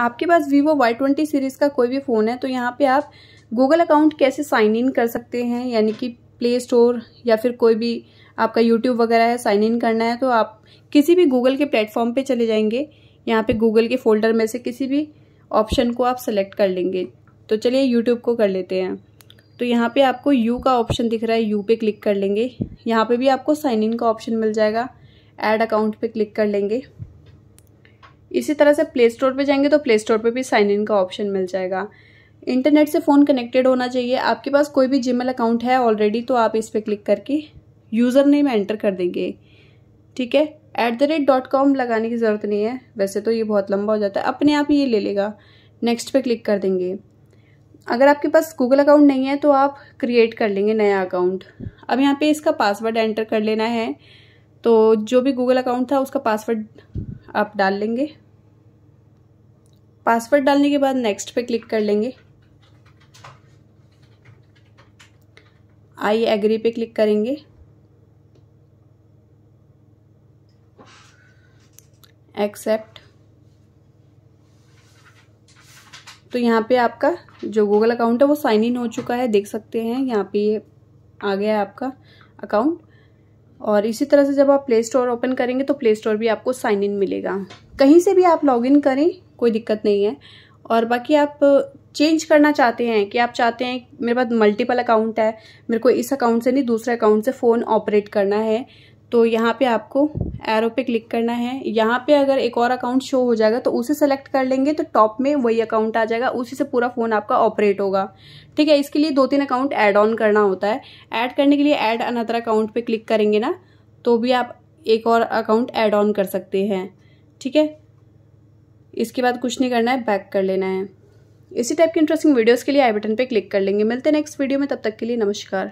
आपके पास Vivo Y twenty series का कोई भी फ़ोन है तो यहाँ पे आप गूगल अकाउंट कैसे साइन इन कर सकते हैं यानी कि प्ले स्टोर या फिर कोई भी आपका यूट्यूब वगैरह है साइन इन करना है तो आप किसी भी गूगल के प्लेटफॉर्म पे चले जाएंगे यहाँ पे गूगल के फोल्डर में से किसी भी ऑप्शन को आप सेलेक्ट कर लेंगे तो चलिए यूट्यूब को कर लेते हैं तो यहाँ पे आपको यू का ऑप्शन दिख रहा है यू पे क्लिक कर लेंगे यहाँ पे भी आपको साइन इन का ऑप्शन मिल जाएगा एड अकाउंट पे क्लिक कर लेंगे इसी तरह से प्ले स्टोर पर जाएंगे तो प्ले स्टोर पर भी साइन इन का ऑप्शन मिल जाएगा इंटरनेट से फ़ोन कनेक्टेड होना चाहिए आपके पास कोई भी जीमेल अकाउंट है ऑलरेडी तो आप इस पर क्लिक करके यूज़र नेम एंटर कर देंगे ठीक है at the rate dot com लगाने की ज़रूरत नहीं है वैसे तो ये बहुत लंबा हो जाता है अपने आप ही ये ले लेगा नेक्स्ट पे क्लिक कर देंगे अगर आपके पास गूगल अकाउंट नहीं है तो आप क्रिएट कर लेंगे नया अकाउंट अब यहाँ पे इसका पासवर्ड एंटर कर लेना है तो जो भी गूगल अकाउंट था उसका पासवर्ड आप डाल लेंगे पासवर्ड डालने के बाद नेक्स्ट पे क्लिक कर लेंगे आई एग्री पे क्लिक करेंगे एक्सेप्ट तो यहाँ पे आपका जो गूगल अकाउंट है वो साइन इन हो चुका है देख सकते हैं यहाँ पे ये आ गया है आपका अकाउंट और इसी तरह से जब आप प्ले स्टोर ओपन करेंगे तो प्ले स्टोर भी आपको साइन इन मिलेगा कहीं से भी आप लॉग इन करें कोई दिक्कत नहीं है और बाकी आप चेंज करना चाहते हैं कि आप चाहते हैं मेरे पास मल्टीपल अकाउंट है मेरे को इस अकाउंट से नहीं दूसरे अकाउंट से फ़ोन ऑपरेट करना है तो यहाँ पे आपको एरो पे क्लिक करना है यहाँ पे अगर एक और अकाउंट शो हो जाएगा तो उसे सेलेक्ट कर लेंगे तो टॉप में वही अकाउंट आ जाएगा उसी से पूरा फ़ोन आपका ऑपरेट होगा ठीक है इसके लिए दो तीन अकाउंट ऐड ऑन करना होता है ऐड करने के लिए ऐड अनदर अकाउंट पे क्लिक करेंगे ना तो भी आप एक और अकाउंट ऐड ऑन कर सकते हैं ठीक है इसके बाद कुछ नहीं करना है बैक कर लेना है इसी टाइप की इंटरेस्टिंग वीडियोज़ के लिए आई बटन पर क्लिक कर लेंगे मिलते हैं नेक्स्ट वीडियो में तब तक के लिए नमस्कार